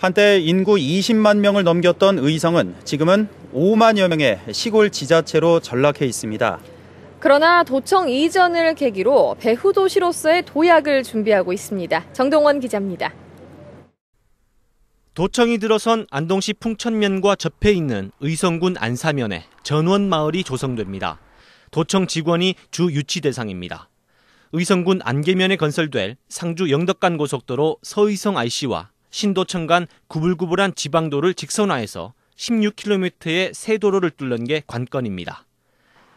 한때 인구 20만 명을 넘겼던 의성은 지금은 5만여 명의 시골 지자체로 전락해 있습니다. 그러나 도청 이전을 계기로 배후 도시로서의 도약을 준비하고 있습니다. 정동원 기자입니다. 도청이 들어선 안동시 풍천면과 접해 있는 의성군 안사면에 전원 마을이 조성됩니다. 도청 직원이 주 유치 대상입니다. 의성군 안계면에 건설될 상주 영덕간 고속도로 서의성 IC와 신도청 간 구불구불한 지방도를 직선화해서 16km의 새 도로를 뚫는 게 관건입니다.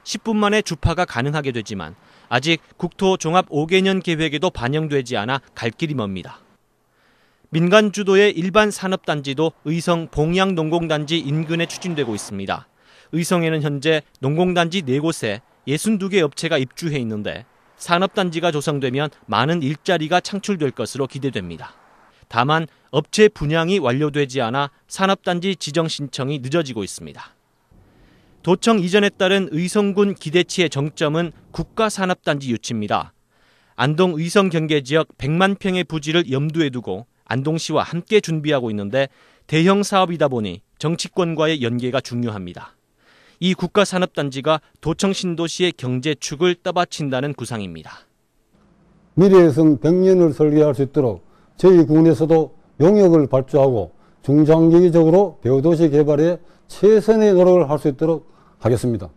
10분 만에 주파가 가능하게 되지만 아직 국토 종합 5개년 계획에도 반영되지 않아 갈 길이 멉니다. 민간 주도의 일반 산업단지도 의성 봉양농공단지 인근에 추진되고 있습니다. 의성에는 현재 농공단지 4곳에 62개 업체가 입주해 있는데 산업단지가 조성되면 많은 일자리가 창출될 것으로 기대됩니다. 다만 업체 분양이 완료되지 않아 산업단지 지정 신청이 늦어지고 있습니다. 도청 이전에 따른 의성군 기대치의 정점은 국가산업단지 유치입니다. 안동 의성 경계 지역 100만 평의 부지를 염두에 두고 안동시와 함께 준비하고 있는데 대형 사업이다 보니 정치권과의 연계가 중요합니다. 이 국가산업단지가 도청 신도시의 경제축을 떠받친다는 구상입니다. 미래에선 100년을 설계할 수 있도록 저희 국내에서도 용역을 발주하고 중장기적으로 배우도시 개발에 최선의 노력을 할 수 있도록 하겠습니다.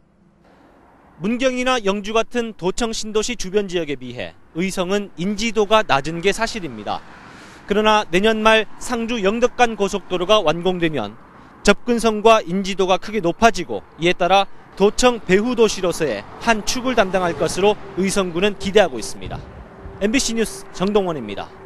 문경이나 영주 같은 도청 신도시 주변 지역에 비해 의성은 인지도가 낮은 게 사실입니다. 그러나 내년 말 상주 영덕간 고속도로가 완공되면 접근성과 인지도가 크게 높아지고 이에 따라 도청 배후 도시로서의 한 축을 담당할 것으로 의성군은 기대하고 있습니다. MBC 뉴스 정동원입니다.